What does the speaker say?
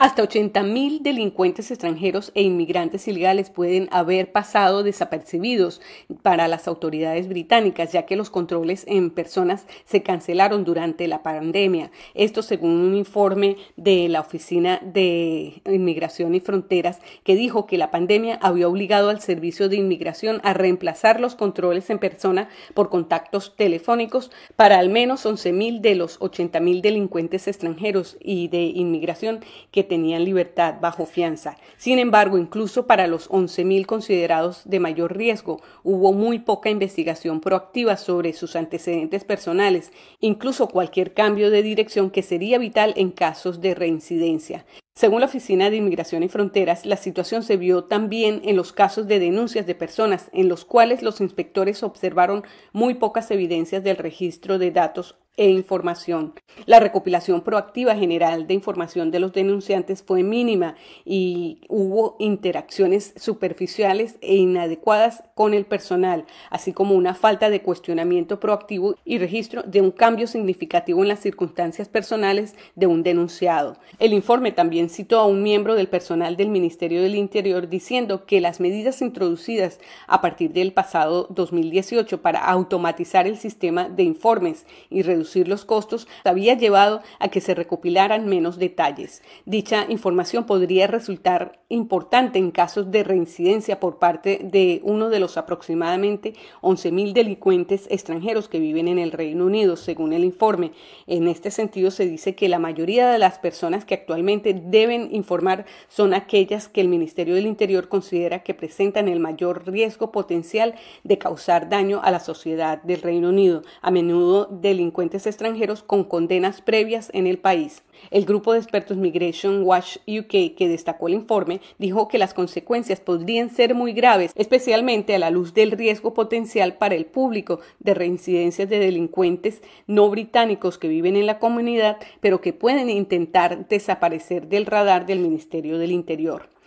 Hasta 80.000 delincuentes extranjeros e inmigrantes ilegales pueden haber pasado desapercibidos para las autoridades británicas, ya que los controles en personas se cancelaron durante la pandemia. Esto según un informe de la Oficina de Inmigración y Fronteras, que dijo que la pandemia había obligado al Servicio de Inmigración a reemplazar los controles en persona por contactos telefónicos para al menos 11.000 de los 80.000 delincuentes extranjeros y de inmigración que tenían libertad bajo fianza. Sin embargo, incluso para los 11.000 considerados de mayor riesgo, hubo muy poca investigación proactiva sobre sus antecedentes personales, incluso cualquier cambio de dirección que sería vital en casos de reincidencia. Según la Oficina de Inmigración y Fronteras, la situación se vio también en los casos de denuncias de personas en los cuales los inspectores observaron muy pocas evidencias del registro de datos e información. La recopilación proactiva general de información de los denunciantes fue mínima y hubo interacciones superficiales e inadecuadas con el personal, así como una falta de cuestionamiento proactivo y registro de un cambio significativo en las circunstancias personales de un denunciado. El informe también citó a un miembro del personal del Ministerio del Interior diciendo que las medidas introducidas a partir del pasado 2018 para automatizar el sistema de informes y reducir reducir los costos había llevado a que se recopilaran menos detalles. Dicha información podría resultar importante en casos de reincidencia por parte de uno de los aproximadamente 11.000 delincuentes extranjeros que viven en el Reino Unido, según el informe. En este sentido, se dice que la mayoría de las personas que actualmente deben informar son aquellas que el Ministerio del Interior considera que presentan el mayor riesgo potencial de causar daño a la sociedad del Reino Unido, a menudo delincuentes extranjeros con condenas previas en el país. El grupo de expertos Migration Watch UK que destacó el informe dijo que las consecuencias podrían ser muy graves, especialmente a la luz del riesgo potencial para el público de reincidencias de delincuentes no británicos que viven en la comunidad, pero que pueden intentar desaparecer del radar del Ministerio del Interior.